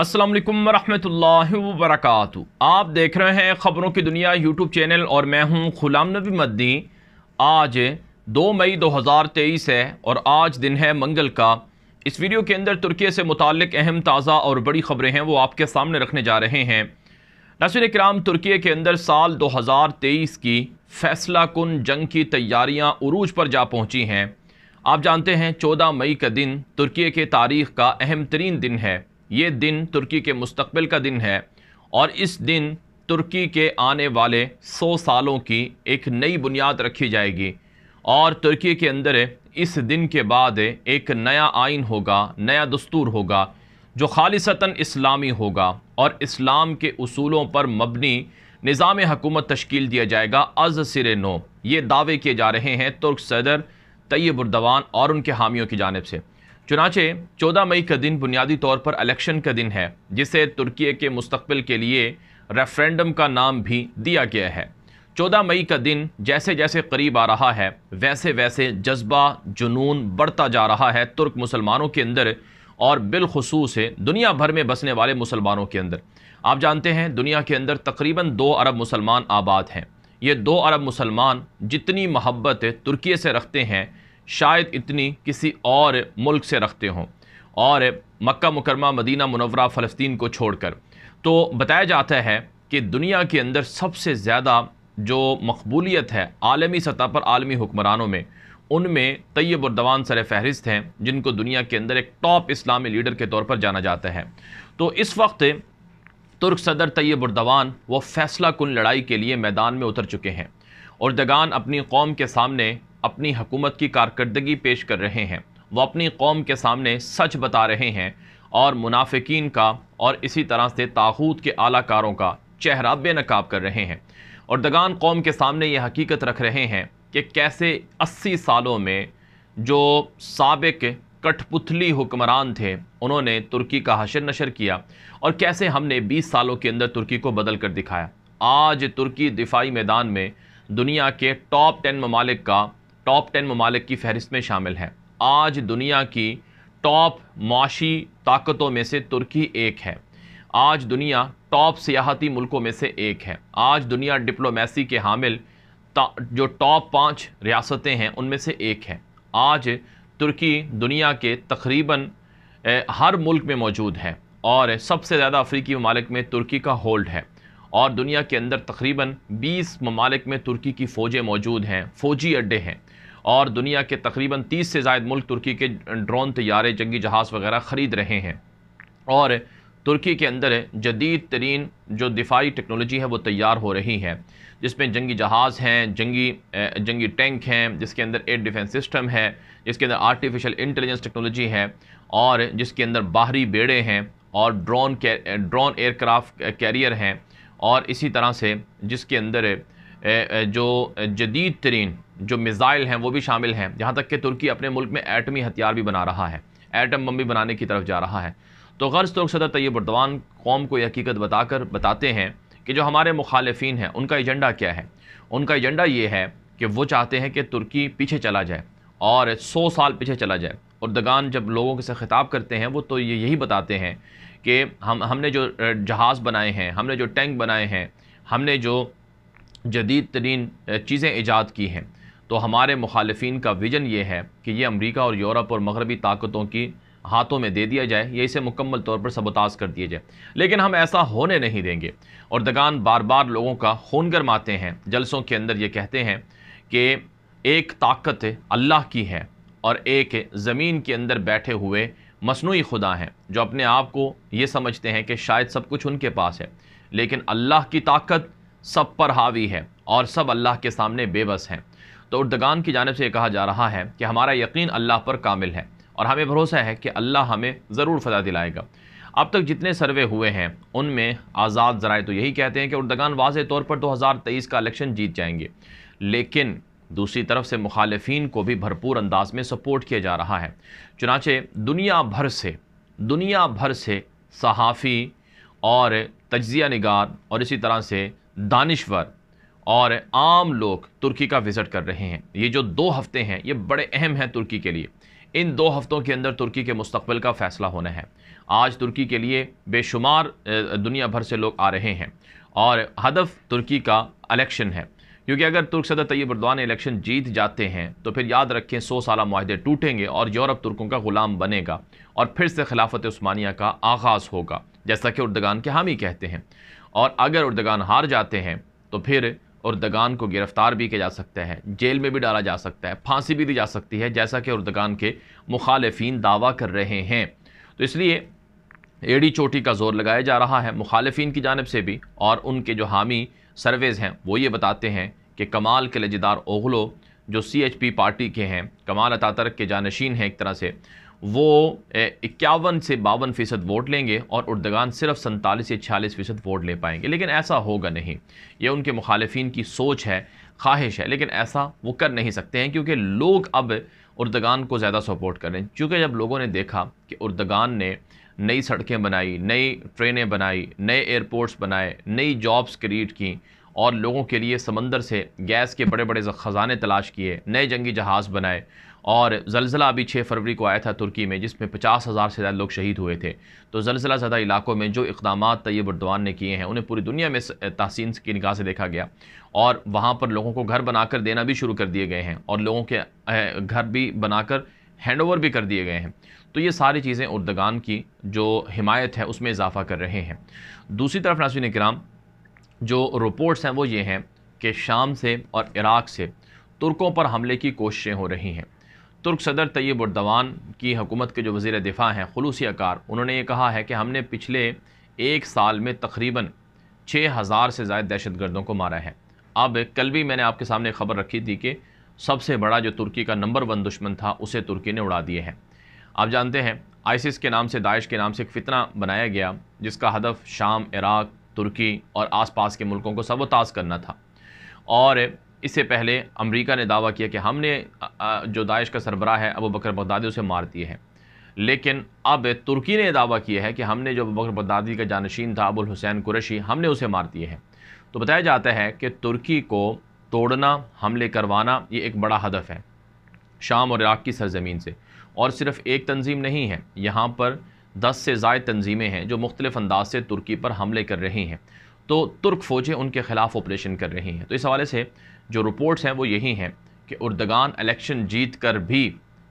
अस्सलाम वालेकुम रहमतुल्लाहि आप देख रहे हैं ख़बरों की दुनिया यूट्यूब चैनल और मैं हूं गुलाम नबी मदनी आज 2 मई 2023 है और आज दिन है मंगल का इस वीडियो के अंदर तुर्की से मुतक अहम ताज़ा और बड़ी ख़बरें हैं वो आपके सामने रखने जा रहे हैं नसर कराम तुर्की के अंदर साल 2023 की फ़ैसला कन जंग की तैयारियाँ उरूज पर जा पहुँची हैं आप जानते हैं चौदह मई का दिन तुर्की के तारीख़ का अहम तरीन दिन है ये दिन तुर्की के मुस्तबिल का दिन है और इस दिन तुर्की के आने वाले सौ सालों की एक नई बुनियाद रखी जाएगी और तुर्की के अंदर इस दिन के बाद एक नया आइन होगा नया दस्तूर होगा जो खालिशता इस्लामी होगा और इस्लाम के असूलों पर मबनी निज़ाम हकूमत तश्कील दिया जाएगा अज सिर नो ये दावे किए जा रहे हैं तुर्क सदर तयबुरदवान और उनके हामियों की जानब से चुनाचे 14 मई का दिन बुनियादी तौर पर इलेक्शन का दिन है जिसे तुर्की के मुस्तबिल के लिए रेफरेंडम का नाम भी दिया गया है 14 मई का दिन जैसे जैसे करीब आ रहा है वैसे वैसे जज्बा जुनून बढ़ता जा रहा है तुर्क मुसलमानों के अंदर और बिलखसूस है दुनिया भर में बसने वाले मुसलमानों के अंदर आप जानते हैं दुनिया के अंदर तकरीबन दो अरब मुसलमान आबाद हैं ये दो अरब मुसलमान जितनी महब्बत तुर्की से रखते हैं शायद इतनी किसी और मुल्क से रखते हों और मक्का मुकरमा मदीना मुनवरा फ़लस्तीन को छोड़कर तो बताया जाता है कि दुनिया के अंदर सबसे ज़्यादा जो मकबूलीत है आलमी सतह पर आलमी हुक्मरानों में उनमें तैयब और दवान सर फहरिस्त हैं जिनको दुनिया के अंदर एक टॉप इस्लामी लीडर के तौर पर जाना जाता है तो इस वक्त तुर्क सदर तैयब उर्दवान वो फैसला कन लड़ाई के लिए मैदान में उतर चुके हैं और दगान अपनी कौम के सामने अपनी हकूमत की कारकर्दगी पेश कर रहे हैं वो अपनी कौम के सामने सच बता रहे हैं और मुनाफिकीन का और इसी तरह से ताहूत के आलाकारों का चेहरा बेनकाब कर रहे हैं और दगान कौम के सामने ये हकीकत रख रहे हैं कि कैसे अस्सी सालों में जो सबक कठपुतली हुक्मरान थे उन्होंने तुर्की का हशर नशर किया और कैसे हमने 20 सालों के अंदर तुर्की को बदल कर दिखाया आज तुर्की दिफाई मैदान में दुनिया के टॉप टेन ममालिक का टॉप टेन ममालिक की फहरिस्त में शामिल है आज दुनिया की टॉप माशी ताकतों में से तुर्की एक है आज दुनिया टॉप सियाहती मुल्कों में से एक है आज दुनिया डिप्लोमेसी के हामिल जो टॉप पाँच रियासतें हैं उनमें से एक है आज तुर्की दुनिया के तकरीबन हर मुल्क में मौजूद है और सबसे ज़्यादा अफ्रीकी ममालिक में तुर्की का होल्ड है और दुनिया के अंदर तकरीबन 20 ममालिक में तुर्की की फ़ौजें मौजूद हैं फ़ौजी अड्डे हैं और दुनिया के तकरीबन 30 से जायद मुल्क तुर्की के ड्रोन तैयारे जंगी जहाज़ वगैरह ख़रीद रहे हैं और तुर्की के अंदर जदीद तरीन जो दिफाई टेक्नोलॉजी है वो तैयार हो रही है जिसमें जंगी जहाज़ हैं जंगी जंगी टैंक हैं जिसके अंदर एयर डिफेंस सिस्टम है जिसके अंदर आर्टिफिशियल इंटेलिजेंस टेक्नोलॉजी है और जिसके अंदर बाहरी बेड़े हैं और ड्रोन ड्रोन एयरक्राफ्ट कैरियर हैं और इसी तरह से जिसके अंदर जो जदीद तरीन जो मिज़ाइल हैं वो भी शामिल हैं यहाँ तक कि तुर्की अपने मुल्क में एटमी हथियार भी बना रहा है एटम बम भी बनाने की तरफ जा रहा है तो गर्ज तुर्क सदर तैयब अरदवान कौम को हकीकत बताकर बताते हैं कि जो हमारे मुखालफी हैं उनका एजेंडा क्या है उनका एजेंडा ये है कि वो चाहते हैं कि तुर्की पीछे चला जाए और सौ साल पीछे चला जाए और दगान जब लोगों के साथ ख़िताब करते हैं वो तो ये यही बताते हैं कि हम हमने जो जहाज़ बनाए हैं हमने जो टैंक बनाए हैं हमने जो जदीद तरीन चीज़ें ईजाद की हैं तो हमारे मुखालफन का विजन ये है कि ये अमरीका और यूरोप और मगरबी ताकतों की हाथों में दे दिया जाए या इसे मुकम्मल तौर पर सबोताज कर दिया जाए लेकिन हम ऐसा होने नहीं देंगे और दगान बार बार लोगों का खून गरमाते हैं जलसों के अंदर ये कहते हैं कि एक ताकत अल्लाह की है और एक ज़मीन के अंदर बैठे हुए मसनू खुदा हैं जो अपने आप को ये समझते हैं कि शायद सब कुछ उनके पास है लेकिन अल्लाह की ताकत सब पर हावी है और सब अल्लाह के सामने बेबस हैं तो उर्दगान की जानब से ये कहा जा रहा है कि हमारा यकीन अल्लाह पर कामिल है और हमें भरोसा है कि अल्लाह हमें ज़रूर फ़ला दिलाएगा अब तक जितने सर्वे हुए हैं उनमें आज़ाद ज़राए तो यही कहते हैं कि उर्दगान वाज तौर पर 2023 का इलेक्शन जीत जाएंगे लेकिन दूसरी तरफ से मुखालफन को भी भरपूर अंदाज में सपोर्ट किया जा रहा है चुनाचे दुनिया भर से दुनिया भर से सहाफ़ी और तजिया नगार और इसी तरह से दानश्वर और आम लोग तुर्की का विज़िट कर रहे हैं ये जो दो हफ़्ते हैं ये बड़े अहम हैं तुर्की के लिए इन दो हफ़्तों के अंदर तुर्की के मुस्तबिल का फ़ैसला होना है आज तुर्की के लिए बेशुमार दुनिया भर से लोग आ रहे हैं और हदफ तुर्की का अलेक्शन है क्योंकि अगर तुर्क सदर तैयब उर्दवान इलेक्शन जीत जाते हैं तो फिर याद रखें सौ साल माहदे टूटेंगे और यूरोप तुर्कों का गुलाम बनेगा और फिर से खिलाफत स्मानिया का आगाज़ होगा जैसा कि उर्दगान के हामी कहते हैं और अगर उर्दगान हार जाते हैं तो फिर उर्दगान को गिरफ़्तार भी किया जा सकता है जेल में भी डाला जा सकता है फांसी भी दी जा सकती है जैसा कि उर्दगान के मुखालफन दावा कर रहे हैं तो इसलिए एड़ी चोटी का जोर लगाया जा रहा है मुखालफी की जानब से भी और उनके जो हामी सर्वेज़ हैं वो ये बताते हैं कि कमाल के लजेदार ओगलो जो सी पार्टी के हैं कमाल अतातर के जानशीन हैं एक तरह से वो इक्यावन से बावन फ़ीसद वोट लेंगे और उर्दगान सिर्फ सैंतालीस से छियालीस फ़ीसद वोट ले पाएंगे लेकिन ऐसा होगा नहीं ये उनके मुखालफन की सोच है ख्वाहिश है लेकिन ऐसा वो कर नहीं सकते हैं क्योंकि लोग अब उर्दगान को ज़्यादा सपोर्ट करें चूँकि क्योंकि जब लोगों ने देखा कि उर्दगान ने नई सड़कें बनाई नई ट्रेनें बनाई नए एयरपोर्ट्स बनाए नई जॉब्स क्रिएट की और लोगों के लिए समंदर से गैस के बड़े बड़े ख़जाने तलाश किए नए जंगी जहाज़ बनाए और जलजिला अभी छः फरवरी को आया था तुर्की में जिसमें पचास हज़ार से ज़्यादा लोग शहीद हुए थे तो जलजिला ज़्यादा इलाकों में जो इकदाम तैयब उर्दवान ने किए हैं उन्हें पूरी दुनिया में तहसीन की निगाह से देखा गया और वहाँ पर लोगों को घर बनाकर देना भी शुरू कर दिए गए हैं और लोगों के घर भी बनाकर हैंड ओवर भी कर दिए गए हैं तो ये सारी चीज़ें उर्दगान की जो हिमायत है उसमें इजाफा कर रहे हैं दूसरी तरफ नासिन कराम जो रिपोर्ट्स हैं वो ये हैं कि शाम से और इराक़ से तुर्कों पर हमले की कोशिशें हो रही हैं तुर्क सदर तैयब उर्दवान की हुकूमत के जो वज़ी दिफ़ा हैं खलूसी अकार उन्होंने ये कहा है कि हमने पिछले एक साल में तकरीबन छः हज़ार से ज़ायद दहशत गर्दों को मारा है अब कल भी मैंने आपके सामने खबर रखी थी कि सबसे बड़ा जो तुर्की का नंबर वन दुश्मन था उसे तुर्की ने उड़ा दिए हैं आप जानते हैं आइसिस के नाम से दाइश के नाम से एक फितना बनाया गया जिसका हदफ शाम इराक़ तुर्की और आसपास के मुल्कों को सबोताज करना था और इससे पहले अमेरिका ने दावा किया कि हमने जो दाइश का सरबराह है अबू बकर बगदादी उसे मार दिए हैं लेकिन अब तुर्की ने दावा किया है कि हमने जो बकर बगदादी का जानशीन था अबुल हुसैन कुरैशी हमने उसे मार दिए हैं तो बताया जाता है कि तुर्की को तोड़ना हमले करवाना ये एक बड़ा हदफ है शाम और इराक़ की सरजमीन से और सिर्फ एक तंजीम नहीं है यहाँ पर दस से जायद तंजीमें हैं जो मुख्तलिफ अंदाज से तुर्की पर हमले कर रही हैं तो तुर्क फ़ौजें उनके ख़िलाफ़ ऑपरेशन कर रही हैं तो इस हवाले से जो रिपोर्ट्स हैं वो यही हैं कि उर्दगान इलेक्शन जीत कर भी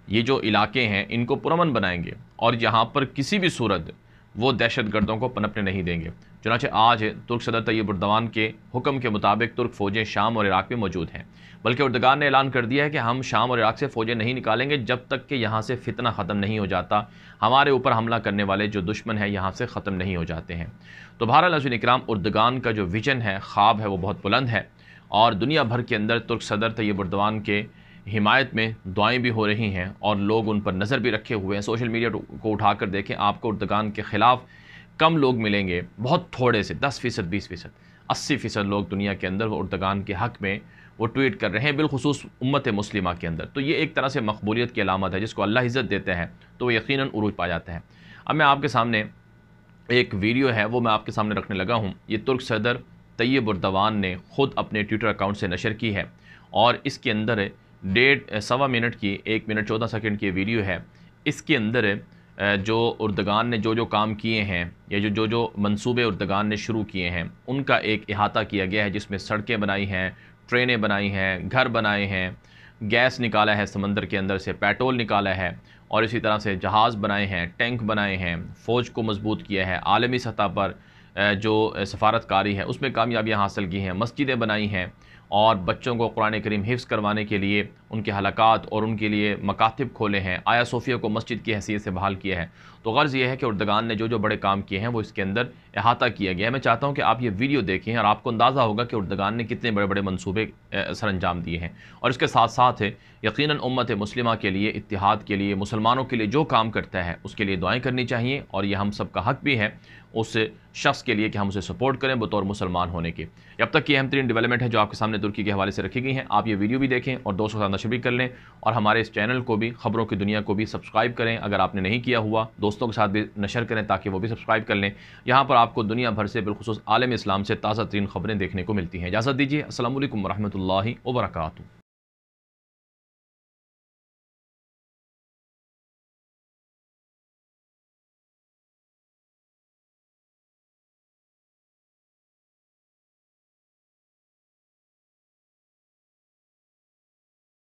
ये जो इलाके हैं इनको पुरमन बनाएंगे और यहाँ पर किसी भी सूरत वो दहशत गर्दों को पनपने नहीं देंगे चुनाचे आज तुर्क सदर तैयब उर्दवान के हुक्म के मुताबिक तुर्क फ़ौजें शाम और इराक़ में मौजूद हैं बल्कि उर्दगान ने ऐलान कर दिया है कि हम शाम और इराक़ से फ़ौजें नहीं निकालेंगे जब तक कि यहाँ से फितना ख़त्म नहीं हो जाता हमारे ऊपर हमला करने वाले जो दुश्मन है यहाँ से ख़त्म नहीं हो जाते हैं तो भारत अजुल इक्राम उर्दगान का जो विजन है ख्वाब है वो बहुत बुलंद है और दुनिया भर के अंदर तुर्क सदर तैयब उर्दवान के हिमायत में दुआएं भी हो रही हैं और लोग उन पर नज़र भी रखे हुए हैं सोशल मीडिया को उठाकर देखें आपको उर्दगान के ख़िलाफ़ कम लोग मिलेंगे बहुत थोड़े से दस फ़ीसद बीस फ़ीसद अस्सी फ़ीसद लोग दुनिया के अंदर उर्दगान के हक़ में वो ट्वीट कर रहे हैं बिलखसूस उम्मत मुस्लिमा के अंदर तो ये एक तरह से मकबूलीत की अलामत है जिसको अल्लाह इज़्ज़त देते हैं तो वो यकीन अरूज पा जाता है अब मैं आपके सामने एक वीडियो है वो मैं आपके सामने रखने लगा हूँ ये तुर्क सदर तैयब उर्दवान ने ख़ुद अपने ट्विटर अकाउंट से नशर की है और इसके अंदर डेढ़ सवा मिनट की एक मिनट चौदह सेकेंड की वीडियो है इसके अंदर जो उर्दगान ने जो जो काम किए हैं या जो जो जो मंसूबे उर्दगान ने शुरू किए हैं उनका एक अहाता किया गया है जिसमें सड़कें बनाई हैं ट्रेनें बनाई हैं घर बनाए हैं गैस निकाला है समंदर के अंदर से पेट्रोल निकाला है और इसी तरह से जहाज़ बनाए हैं टैंक बनाए हैं फ़ौज को मजबूत किया है आलमी सतह पर जो सफारतकारी है उसमें कामयाबियाँ हासिल की हैं मस्जिदें बनाई हैं और बच्चों को कुरान करीम हिफ्स करवाने के लिए उनके हलकत और उनके लिए मकातब खोले हैं आया सोफिया को मस्जिद की हैसियत से बहाल किया है तो गर्ज़ यह है कि उर्दगान ने जो जो बड़े काम किए हैं वो इसके अंदर अहाता किया गया है मैं चाहता हूँ कि आप ये वीडियो देखें और आपको अंदाज़ा होगा कि उर्दगान ने कितने बड़े बड़े मनसूबे सर अंजाम दिए हैं और इसके साथ साथ है यकीन उम्मत मुस्लिमा के लिए इतिहाद के लिए मुसलमानों के लिए जो काम करता है उसके लिए दुआएँ करनी चाहिए और यह हम सब का हक भी है उस शख्स के लिए कि हम उसे सपोर्ट करें बतौर मुसलमान होने के अब तक की अहम तरीन डेवलपमेंट है जो आपके सामने तुर्की के हवाले से रखी गई हैं आप ये वीडियो भी देखें और दोस्तों के साथ नशर भी कर लें और हमारे इस चैनल को भी खबरों की दुनिया को भी सब्सक्राइब करें अगर आपने नहीं किया हुआ दोस्तों के साथ भी नशर करें ताकि वो भी सब्सक्राइब कर लें यहाँ पर आपको दुनिया भर से बिलखसूस आलम इस्लाम से ताज़ा तरीन खबरें देखने को मिलती हैं इजाज़त दीजिए असल वरहमल वर्का